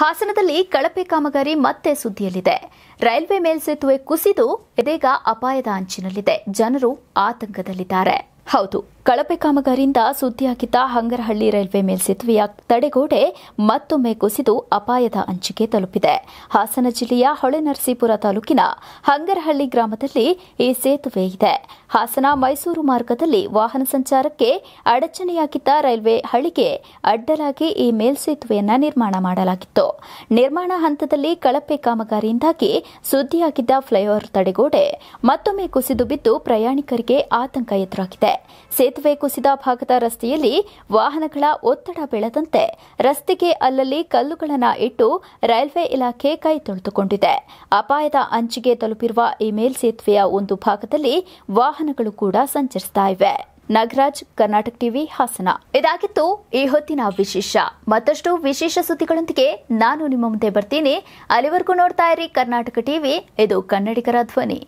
ಹಾಸನದಲ್ಲಿ ಕಳಪೆ ಕಾಮಗಾರಿ ಮತ್ತೆ ಸುದ್ದಿಯಲ್ಲಿದೆ ರೈಲ್ವೆ ಮೇಲ್ಸೇತುವೆ ಕುಸಿದು ಇದೀಗ ಅಪಾಯದ ಅಂಚಿನಲ್ಲಿದೆ ಜನರು ಆತಂಕದಲ್ಲಿದ್ದಾರೆ ಹೌದು ಕಳಪೆ ಕಾಮಗಾರಿಯಿಂದ ಸುದ್ದಿಯಾಗಿದ್ದ ಹಂಗರಹಳ್ಳಿ ರೈಲ್ವೆ ಮೇಲ್ಸೇತುವೆಯ ತಡೆಗೋಡೆ ಮತ್ತೊಮ್ಮೆ ಕುಸಿದು ಅಪಾಯದ ಅಂಚಿಕೆ ತಲುಪಿದೆ ಹಾಸನ ಜಿಲ್ಲೆಯ ಹೊಳೆನರಸೀಪುರ ತಾಲೂಕಿನ ಹಂಗರಹಳ್ಳಿ ಗ್ರಾಮದಲ್ಲಿ ಈ ಸೇತುವೆ ಇದೆ ಹಾಸನ ಮೈಸೂರು ಮಾರ್ಗದಲ್ಲಿ ವಾಹನ ಸಂಚಾರಕ್ಕೆ ಅಡಚಣೆಯಾಗಿದ್ದ ರೈಲ್ವೆ ಹಳಿಗೆ ಅಡ್ಡಲಾಗಿ ಈ ಮೇಲ್ಸೇತುವೆಯನ್ನು ನಿರ್ಮಾಣ ಮಾಡಲಾಗಿತ್ತು ನಿರ್ಮಾಣ ಹಂತದಲ್ಲಿ ಕಳಪೆ ಕಾಮಗಾರಿಯಿಂದಾಗಿ ಸುದ್ದಿಯಾಗಿದ್ದ ಫ್ಲೈಓವರ್ ತಡೆಗೋಡೆ ಮತ್ತೊಮ್ಮೆ ಕುಸಿದು ಬಿದ್ದು ಪ್ರಯಾಣಿಕರಿಗೆ ಆತಂಕ ಎದುರಾಗಿದೆ ಸೇತುವೆ ಕುಸಿದ ಭಾಗದ ರಸ್ತೆಯಲ್ಲಿ ವಾಹನಗಳ ಒತ್ತಡ ಬೆಳೆದಂತೆ ರಸ್ತೆಗೆ ಅಲ್ಲಲ್ಲಿ ಕಲ್ಲುಗಳನ್ನು ಇಟ್ಟು ರೈಲ್ವೆ ಇಲಾಖೆ ಕೈ ತೊಳೆದುಕೊಂಡಿದೆ ಅಪಾಯದ ಅಂಚಿಗೆ ತಲುಪಿರುವ ಈ ಮೇಲ್ ಸೇತುವೆಯ ಒಂದು ಭಾಗದಲ್ಲಿ ವಾಹನಗಳು ಕೂಡ ಇವೆ ನಾಗರಾಜ್ ಕರ್ನಾಟಕ ಟಿವಿ ಹಾಸನ ಇದಾಗಿತ್ತು ಈ ಹೊತ್ತಿನ ವಿಶೇಷ ಮತ್ತಷ್ಟು ವಿಶೇಷ ಸುದ್ದಿಗಳೊಂದಿಗೆ ನಾನು ನಿಮ್ಮ ಮುಂದೆ ಬರ್ತೀನಿ ಅಲ್ಲಿವರೆಗೂ ನೋಡ್ತಾ ಇರಿ ಕರ್ನಾಟಕ ಟಿವಿ ಇದು ಕನ್ನಡಿಗರ ಧ್ವನಿ